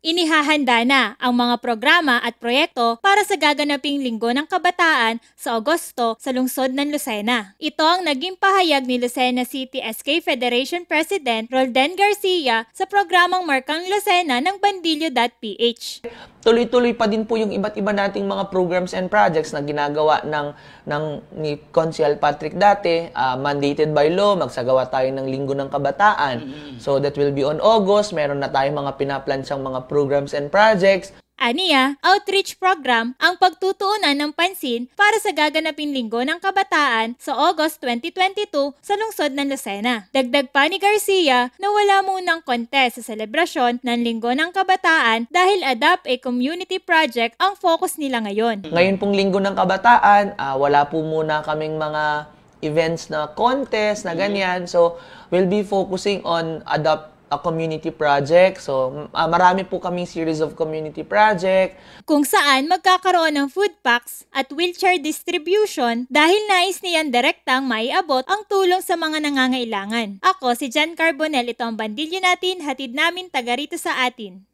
Inihahanda na ang mga programa at proyekto para sa gaganaping linggo ng kabataan sa Agosto sa lungsod ng Lucena. Ito ang naging pahayag ni Lucena City SK Federation President Rolden Garcia sa programang Markang Lucena ng Bandilyo.ph. Tuloy-tuloy pa din po yung iba't iba nating mga programs and projects na ginagawa ng, ng ni Consul Patrick dati. Uh, mandated by law, magsagawa tayo ng linggo ng kabataan. Mm-hmm. So that will be on August. Meron na tayong mga pinaplansang mga programs and projects. Aniya, outreach program ang pagtutuunan ng pansin para sa gaganapin linggo ng kabataan sa August 2022 sa lungsod ng Lucena. Dagdag pa ni Garcia na wala munang contest sa selebrasyon ng linggo ng kabataan dahil adapt a community project ang focus nila ngayon. Ngayon pong linggo ng kabataan, uh, wala po muna kaming mga events na contest na ganyan. So, we'll be focusing on adapt a community project. So, uh, marami po kaming series of community project. Kung saan magkakaroon ng food packs at wheelchair distribution dahil nais niyan direktang maiabot ang tulong sa mga nangangailangan. Ako si Jan Carbonel, ito ang bandilyo natin, hatid namin taga rito sa atin.